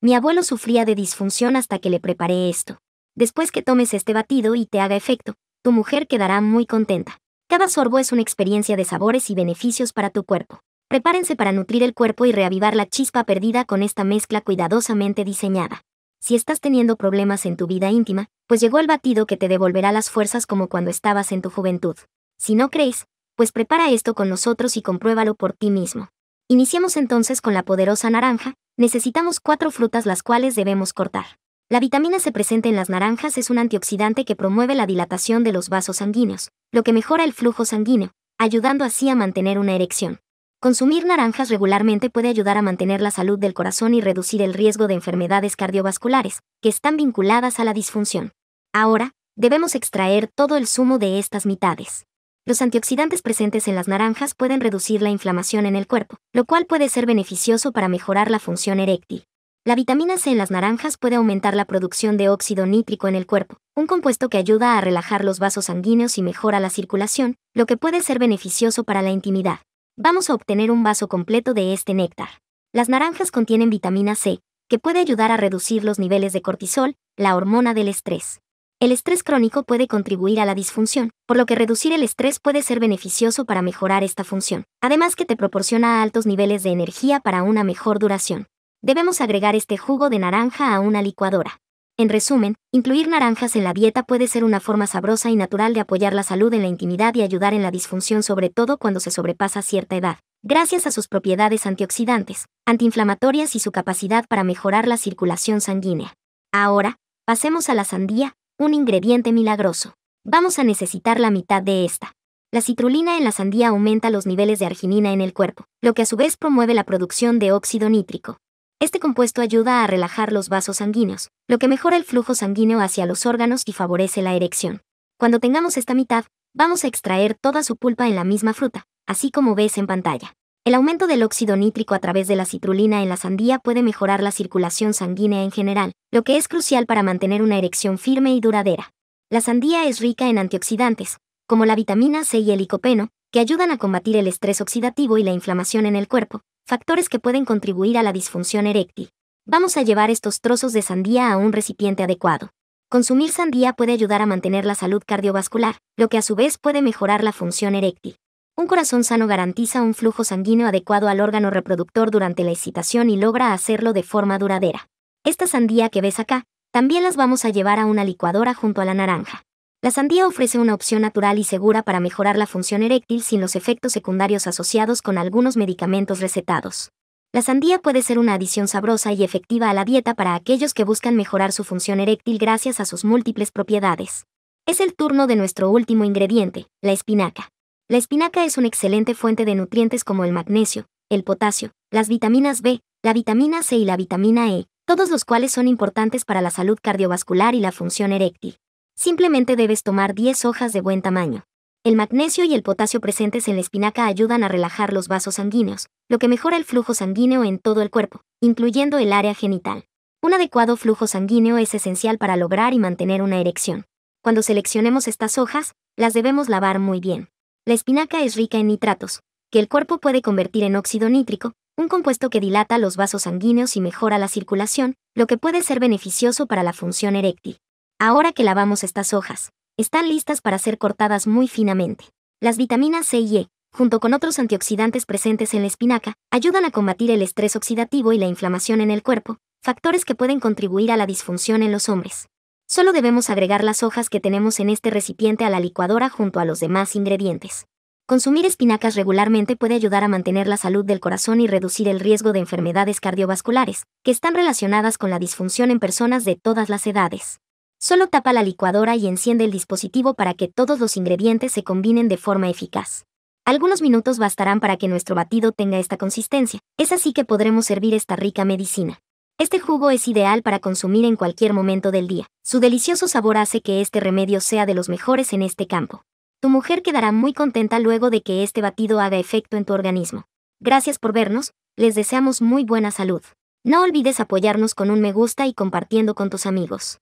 Mi abuelo sufría de disfunción hasta que le preparé esto. Después que tomes este batido y te haga efecto, tu mujer quedará muy contenta. Cada sorbo es una experiencia de sabores y beneficios para tu cuerpo. Prepárense para nutrir el cuerpo y reavivar la chispa perdida con esta mezcla cuidadosamente diseñada. Si estás teniendo problemas en tu vida íntima, pues llegó el batido que te devolverá las fuerzas como cuando estabas en tu juventud. Si no crees, pues prepara esto con nosotros y compruébalo por ti mismo. Iniciemos entonces con la poderosa naranja, necesitamos cuatro frutas las cuales debemos cortar. La vitamina C presente en las naranjas es un antioxidante que promueve la dilatación de los vasos sanguíneos, lo que mejora el flujo sanguíneo, ayudando así a mantener una erección. Consumir naranjas regularmente puede ayudar a mantener la salud del corazón y reducir el riesgo de enfermedades cardiovasculares, que están vinculadas a la disfunción. Ahora, debemos extraer todo el zumo de estas mitades. Los antioxidantes presentes en las naranjas pueden reducir la inflamación en el cuerpo, lo cual puede ser beneficioso para mejorar la función eréctil. La vitamina C en las naranjas puede aumentar la producción de óxido nítrico en el cuerpo, un compuesto que ayuda a relajar los vasos sanguíneos y mejora la circulación, lo que puede ser beneficioso para la intimidad. Vamos a obtener un vaso completo de este néctar. Las naranjas contienen vitamina C, que puede ayudar a reducir los niveles de cortisol, la hormona del estrés. El estrés crónico puede contribuir a la disfunción, por lo que reducir el estrés puede ser beneficioso para mejorar esta función, además que te proporciona altos niveles de energía para una mejor duración. Debemos agregar este jugo de naranja a una licuadora. En resumen, incluir naranjas en la dieta puede ser una forma sabrosa y natural de apoyar la salud en la intimidad y ayudar en la disfunción sobre todo cuando se sobrepasa cierta edad, gracias a sus propiedades antioxidantes, antiinflamatorias y su capacidad para mejorar la circulación sanguínea. Ahora, pasemos a la sandía, un ingrediente milagroso. Vamos a necesitar la mitad de esta. La citrulina en la sandía aumenta los niveles de arginina en el cuerpo, lo que a su vez promueve la producción de óxido nítrico. Este compuesto ayuda a relajar los vasos sanguíneos, lo que mejora el flujo sanguíneo hacia los órganos y favorece la erección. Cuando tengamos esta mitad, vamos a extraer toda su pulpa en la misma fruta, así como ves en pantalla. El aumento del óxido nítrico a través de la citrulina en la sandía puede mejorar la circulación sanguínea en general, lo que es crucial para mantener una erección firme y duradera. La sandía es rica en antioxidantes, como la vitamina C y el licopeno, que ayudan a combatir el estrés oxidativo y la inflamación en el cuerpo, factores que pueden contribuir a la disfunción eréctil. Vamos a llevar estos trozos de sandía a un recipiente adecuado. Consumir sandía puede ayudar a mantener la salud cardiovascular, lo que a su vez puede mejorar la función eréctil. Un corazón sano garantiza un flujo sanguíneo adecuado al órgano reproductor durante la excitación y logra hacerlo de forma duradera. Esta sandía que ves acá, también las vamos a llevar a una licuadora junto a la naranja. La sandía ofrece una opción natural y segura para mejorar la función eréctil sin los efectos secundarios asociados con algunos medicamentos recetados. La sandía puede ser una adición sabrosa y efectiva a la dieta para aquellos que buscan mejorar su función eréctil gracias a sus múltiples propiedades. Es el turno de nuestro último ingrediente, la espinaca. La espinaca es una excelente fuente de nutrientes como el magnesio, el potasio, las vitaminas B, la vitamina C y la vitamina E, todos los cuales son importantes para la salud cardiovascular y la función eréctil. Simplemente debes tomar 10 hojas de buen tamaño. El magnesio y el potasio presentes en la espinaca ayudan a relajar los vasos sanguíneos, lo que mejora el flujo sanguíneo en todo el cuerpo, incluyendo el área genital. Un adecuado flujo sanguíneo es esencial para lograr y mantener una erección. Cuando seleccionemos estas hojas, las debemos lavar muy bien. La espinaca es rica en nitratos, que el cuerpo puede convertir en óxido nítrico, un compuesto que dilata los vasos sanguíneos y mejora la circulación, lo que puede ser beneficioso para la función eréctil. Ahora que lavamos estas hojas, están listas para ser cortadas muy finamente. Las vitaminas C y E, junto con otros antioxidantes presentes en la espinaca, ayudan a combatir el estrés oxidativo y la inflamación en el cuerpo, factores que pueden contribuir a la disfunción en los hombres. Solo debemos agregar las hojas que tenemos en este recipiente a la licuadora junto a los demás ingredientes. Consumir espinacas regularmente puede ayudar a mantener la salud del corazón y reducir el riesgo de enfermedades cardiovasculares, que están relacionadas con la disfunción en personas de todas las edades. Solo tapa la licuadora y enciende el dispositivo para que todos los ingredientes se combinen de forma eficaz. Algunos minutos bastarán para que nuestro batido tenga esta consistencia, es así que podremos servir esta rica medicina. Este jugo es ideal para consumir en cualquier momento del día. Su delicioso sabor hace que este remedio sea de los mejores en este campo. Tu mujer quedará muy contenta luego de que este batido haga efecto en tu organismo. Gracias por vernos, les deseamos muy buena salud. No olvides apoyarnos con un me gusta y compartiendo con tus amigos.